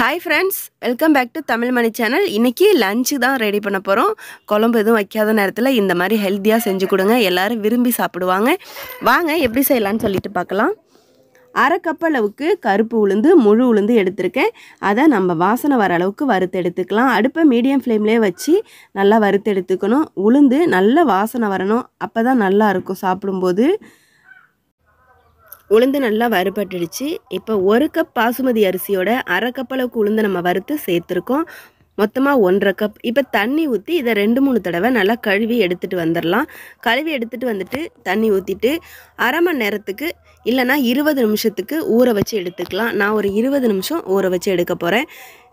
hi friends welcome back to Tamil Mani channel இன்றைக்கி lunch தான் ready பண்ண போகிறோம் குழம்பு எதுவும் வைக்காத நேரத்தில் இந்த மாதிரி ஹெல்த்தியாக செஞ்சு கொடுங்க எல்லோரும் விரும்பி சாப்பிடுவாங்க வாங்க எப்படி செய்யலான்னு சொல்லிட்டு பார்க்கலாம் அரை கப் அளவுக்கு கருப்பு உளுந்து முழு உளுந்து எடுத்திருக்கேன் அதை நம்ம வாசனை வர அளவுக்கு வறுத்து எடுத்துக்கலாம் அடுப்பை மீடியம் ஃப்ளேம்லேயே வச்சு நல்லா வறுத்து எடுத்துக்கணும் உளுந்து நல்லா வாசனை வரணும் அப்போ தான் நல்லா இருக்கும் சாப்பிடும்போது உளுந்து நல்லா வறுபட்டுடுச்சு இப்போ ஒரு கப் பாசுமதி அரிசியோட அரை கப்பளவுக்கு உளுந்து நம்ம வறுத்து சேர்த்துருக்கோம் மொத்தமாக ஒன்றரை கப் இப்போ தண்ணி ஊற்றி இதை ரெண்டு மூணு தடவை நல்லா கழுவி எடுத்துகிட்டு வந்துடலாம் கழுவி எடுத்துகிட்டு வந்துட்டு தண்ணி ஊற்றிட்டு அரை மணி நேரத்துக்கு இல்லைனா இருபது நிமிஷத்துக்கு ஊற வச்சு எடுத்துக்கலாம் நான் ஒரு இருபது நிமிஷம் ஊற வச்சு எடுக்க போகிறேன்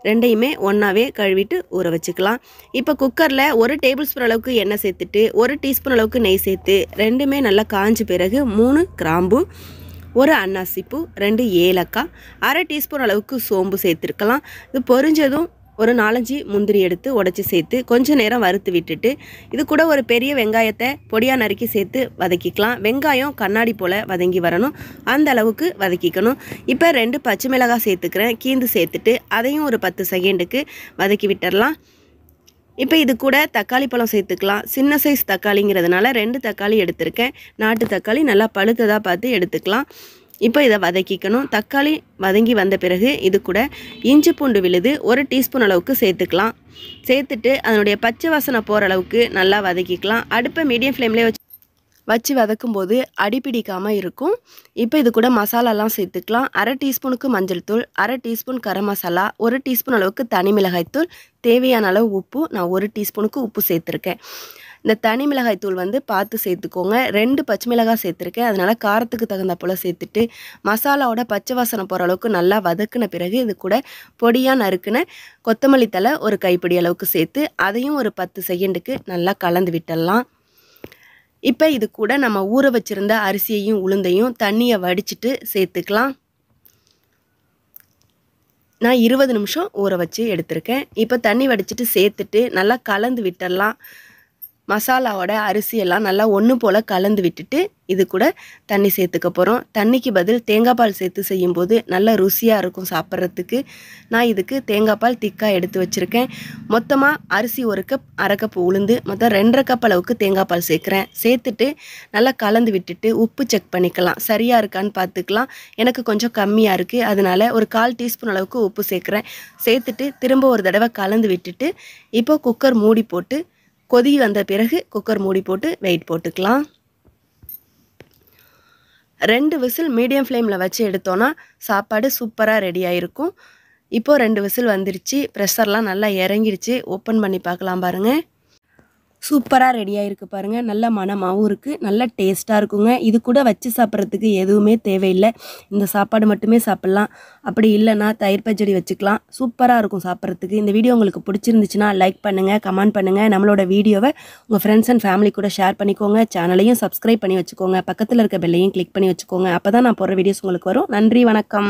ரெண்டையுமே ஒன்றாவே கழுவிட்டு ஊற வச்சுக்கலாம் இப்போ குக்கரில் ஒரு டேபிள் ஸ்பூன் அளவுக்கு எண்ணெய் சேர்த்துட்டு ஒரு டீஸ்பூன் அளவுக்கு நெய் சேர்த்து ரெண்டுமே நல்லா காஞ்ச பிறகு மூணு கிராம்பு ஒரு அன்னாசிப்பூ ரெண்டு ஏலக்காய் அரை டீஸ்பூன் அளவுக்கு சோம்பு சேர்த்துருக்கலாம் இது பொரிஞ்சதும் ஒரு நாலஞ்சு முந்திரி எடுத்து உடச்சி சேர்த்து கொஞ்சம் நேரம் வறுத்து விட்டுட்டு இது கூட ஒரு பெரிய வெங்காயத்தை பொடியாக நறுக்கி சேர்த்து வதக்கிக்கலாம் வெங்காயம் கண்ணாடி போல் வதங்கி வரணும் அந்த அளவுக்கு வதக்கிக்கணும் இப்போ ரெண்டு பச்சை மிளகாய் சேர்த்துக்கிறேன் கீந்து சேர்த்துட்டு அதையும் ஒரு பத்து செகண்டுக்கு வதக்கி விட்டுடலாம் இப்போ இது கூட தக்காளி பழம் சேர்த்துக்கலாம் சின்ன சைஸ் தக்காளிங்கிறதுனால ரெண்டு தக்காளி எடுத்திருக்கேன் நாட்டு தக்காளி நல்லா பழுத்ததாக பார்த்து எடுத்துக்கலாம் இப்போ இதை வதக்கிக்கணும் தக்காளி வதங்கி வந்த பிறகு இது கூட இஞ்சி பூண்டு விழுது ஒரு டீஸ்பூன் அளவுக்கு சேர்த்துக்கலாம் சேர்த்துட்டு அதனுடைய பச்சை வாசனை போகிற அளவுக்கு நல்லா வதக்கிக்கலாம் அடுப்பை மீடியம் ஃப்ளேம்லேயே வச்சு வச்சு வதக்கும் போது அடிப்பிடிக்காமல் இருக்கும் இப்போ இது கூட மசாலாலாம் சேர்த்துக்கலாம் அரை டீஸ்பூனுக்கு மஞ்சள் தூள் அரை டீஸ்பூன் கரம் மசாலா ஒரு டீஸ்பூன் அளவுக்கு தனி மிளகாய்த்தூள் தேவையான அளவு உப்பு நான் ஒரு டீஸ்பூனுக்கு உப்பு சேர்த்துருக்கேன் இந்த தனி மிளகாய் தூள் வந்து பார்த்து சேர்த்துக்கோங்க ரெண்டு பச்சை மிளகாய் சேர்த்துருக்கேன் அதனால் காரத்துக்கு தகுந்த போல் சேர்த்துட்டு மசாலாவோட பச்சை வாசனை போகிற அளவுக்கு நல்லா வதக்கின பிறகு இது கூட பொடியாக நறுக்குன கொத்தமல்லி தலை ஒரு கைப்பிடி அளவுக்கு சேர்த்து அதையும் ஒரு பத்து செகண்டுக்கு நல்லா கலந்து விட்டுடலாம் இப்போ இது கூட நம்ம ஊற வச்சுருந்த அரிசியையும் உளுந்தையும் தண்ணியை வடிச்சிட்டு சேர்த்துக்கலாம் நான் இருபது நிமிஷம் ஊற வச்சு எடுத்திருக்கேன் இப்போ தண்ணி வடிச்சிட்டு சேர்த்துட்டு நல்லா கலந்து விட்டுடலாம் மசாலாவோட அரிசியெல்லாம் நல்லா ஒன்று போல் கலந்து விட்டுட்டு இது கூட தண்ணி சேர்த்துக்க போகிறோம் தண்ணிக்கு பதில் தேங்காய் பால் சேர்த்து செய்யும்போது நல்லா ருசியாக இருக்கும் சாப்பிட்றதுக்கு நான் இதுக்கு தேங்காய் பால் திக்காக எடுத்து வச்சுருக்கேன் மொத்தமாக அரிசி ஒரு கப் அரை கப் உளுந்து மொத்தம் ரெண்டரை கப் அளவுக்கு தேங்காய் பால் சேர்க்குறேன் சேர்த்துட்டு நல்லா கலந்து விட்டுட்டு உப்பு செக் பண்ணிக்கலாம் சரியாக இருக்கான்னு பார்த்துக்கலாம் எனக்கு கொஞ்சம் கம்மியாக இருக்குது அதனால் ஒரு கால் டீஸ்பூன் அளவுக்கு உப்பு சேர்க்குறேன் சேர்த்துட்டு திரும்ப ஒரு தடவை கலந்து விட்டுட்டு இப்போ குக்கர் மூடி போட்டு கொதி வந்த பிறகு குக்கர் மூடி போட்டு வெயிட் போட்டுக்கலாம் ரெண்டு விசில் மீடியம் ஃப்ளேமில் வச்சு எடுத்தோன்னா சாப்பாடு சூப்பராக ரெடி ஆகிருக்கும் இப்போது ரெண்டு விசில் வந்துருச்சு ப்ரெஷர்லாம் நல்லா இறங்கிடுச்சு ஓப்பன் பண்ணி பார்க்கலாம் பாருங்கள் சூப்பராக ரெடி ஆகிருக்கு பாருங்கள் நல்ல மனமாகவும் இருக்குது நல்ல டேஸ்ட்டாக இருக்குங்க இது கூட வச்சு சாப்பிட்றதுக்கு எதுவுமே தேவையில்லை இந்த சாப்பாடு மட்டுமே சாப்பிட்லாம் அப்படி இல்லைன்னா தயிர் பச்சடி வச்சுக்கலாம் சூப்பராக இருக்கும் சாப்பிட்றதுக்கு இந்த வீடியோ உங்களுக்கு பிடிச்சிருந்துச்சுன்னா லைக் பண்ணுங்கள் கமெண்ட் பண்ணுங்கள் நம்மளோட வீடியோவை உங்கள் ஃப்ரெண்ட்ஸ் அண்ட் ஃபேமிலி கூட ஷேர் பண்ணிக்கோங்க சேனலையும் சப்ஸ்கிரைப் பண்ணி வச்சுக்கோங்க பக்கத்தில் இருக்க பெல்லையும் கிளிக் பண்ணி வச்சுக்கோங்க அப்போ தான் நான் போடுற வீடியோஸ் உங்களுக்கு வரும் நன்றி வணக்கம்